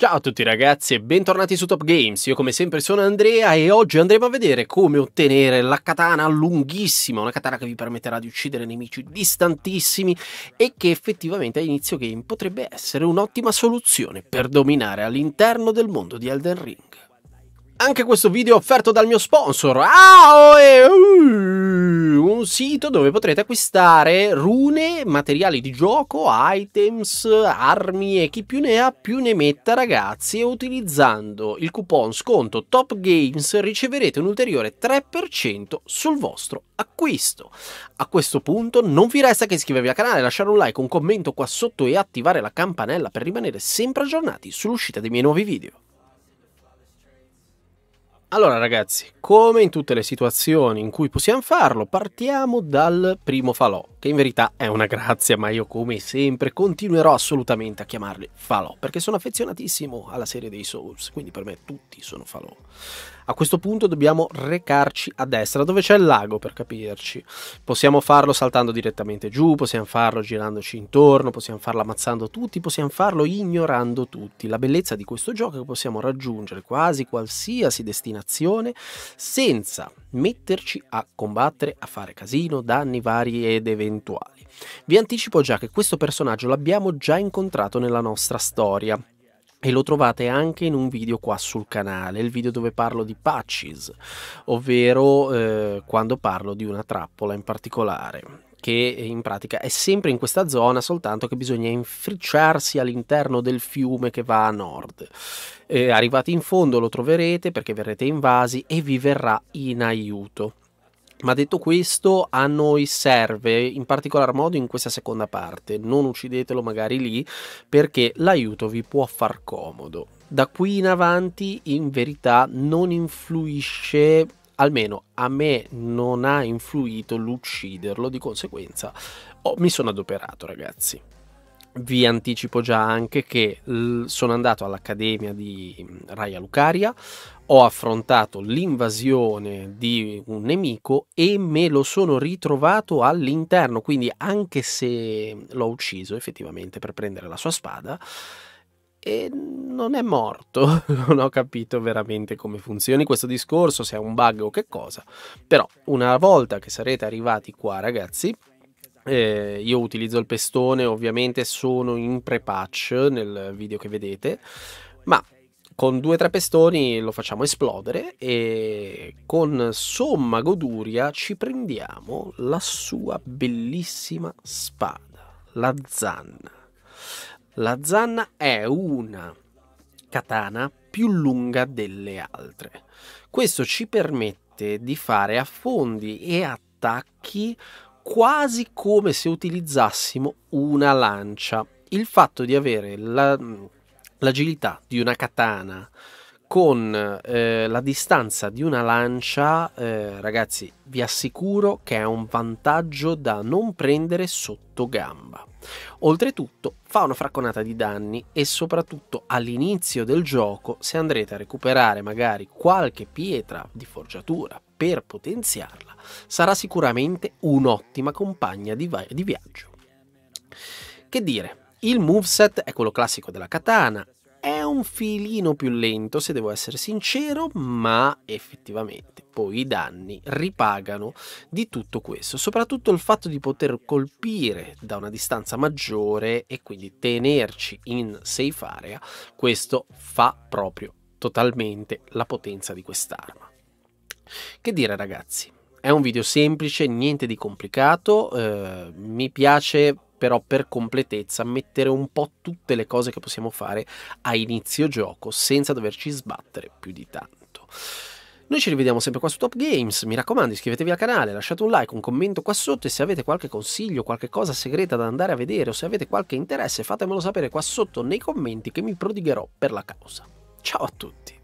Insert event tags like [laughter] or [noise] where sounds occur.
Ciao a tutti ragazzi e bentornati su Top Games, io come sempre sono Andrea e oggi andremo a vedere come ottenere la katana lunghissima, una katana che vi permetterà di uccidere nemici distantissimi e che effettivamente a inizio game potrebbe essere un'ottima soluzione per dominare all'interno del mondo di Elden Ring. Anche questo video è offerto dal mio sponsor, Aoe, uh, un sito dove potrete acquistare rune, materiali di gioco, items, armi e chi più ne ha più ne metta ragazzi e utilizzando il coupon sconto Top Games riceverete un ulteriore 3% sul vostro acquisto. A questo punto non vi resta che iscrivervi al canale, lasciare un like, un commento qua sotto e attivare la campanella per rimanere sempre aggiornati sull'uscita dei miei nuovi video. Allora ragazzi, come in tutte le situazioni in cui possiamo farlo, partiamo dal primo falò, che in verità è una grazia, ma io come sempre continuerò assolutamente a chiamarli falò, perché sono affezionatissimo alla serie dei Souls, quindi per me tutti sono falò. A questo punto dobbiamo recarci a destra, dove c'è il lago per capirci. Possiamo farlo saltando direttamente giù, possiamo farlo girandoci intorno, possiamo farlo ammazzando tutti, possiamo farlo ignorando tutti. La bellezza di questo gioco è che possiamo raggiungere quasi qualsiasi destinazione discriminazione senza metterci a combattere, a fare casino, danni vari ed eventuali. Vi anticipo già che questo personaggio l'abbiamo già incontrato nella nostra storia, e lo trovate anche in un video qua sul canale, il video dove parlo di patches, ovvero eh, quando parlo di una trappola in particolare che in pratica è sempre in questa zona, soltanto che bisogna infricciarsi all'interno del fiume che va a nord. Eh, arrivati in fondo lo troverete perché verrete invasi e vi verrà in aiuto. Ma detto questo, a noi serve in particolar modo in questa seconda parte. Non uccidetelo magari lì perché l'aiuto vi può far comodo. Da qui in avanti, in verità, non influisce almeno a me non ha influito l'ucciderlo, di conseguenza oh, mi sono adoperato ragazzi. Vi anticipo già anche che sono andato all'Accademia di mm, Raya Lucaria, ho affrontato l'invasione di un nemico e me lo sono ritrovato all'interno, quindi anche se mm, l'ho ucciso effettivamente per prendere la sua spada, e non è morto. [laughs] non ho capito veramente come funzioni questo discorso, se è un bug o che cosa. Però una volta che sarete arrivati qua, ragazzi, eh, io utilizzo il pestone, ovviamente sono in pre-patch nel video che vedete, ma con due o tre pestoni lo facciamo esplodere e con somma goduria ci prendiamo la sua bellissima spada, la zanna. La zanna è una katana più lunga delle altre. Questo ci permette di fare affondi e attacchi quasi come se utilizzassimo una lancia. Il fatto di avere la, l'agilità di una katana con eh, la distanza di una lancia, eh, ragazzi, vi assicuro che è un vantaggio da non prendere sotto gamba. Oltretutto fa una fracconata di danni e soprattutto all'inizio del gioco, se andrete a recuperare magari qualche pietra di forgiatura per potenziarla, sarà sicuramente un'ottima compagna di, di viaggio. Che dire, il moveset è quello classico della katana, è un filino più lento, se devo essere sincero, ma effettivamente poi i danni ripagano di tutto questo, soprattutto il fatto di poter colpire da una distanza maggiore e quindi tenerci in safe area, questo fa proprio totalmente la potenza di quest'arma. Che dire ragazzi? È un video semplice, niente di complicato, eh, mi piace però per completezza mettere un po' tutte le cose che possiamo fare a inizio gioco senza doverci sbattere più di tanto. Noi ci rivediamo sempre qua su Top Games, mi raccomando iscrivetevi al canale, lasciate un like, un commento qua sotto e se avete qualche consiglio, qualche cosa segreta da andare a vedere o se avete qualche interesse fatemelo sapere qua sotto nei commenti che mi prodigherò per la causa. Ciao a tutti!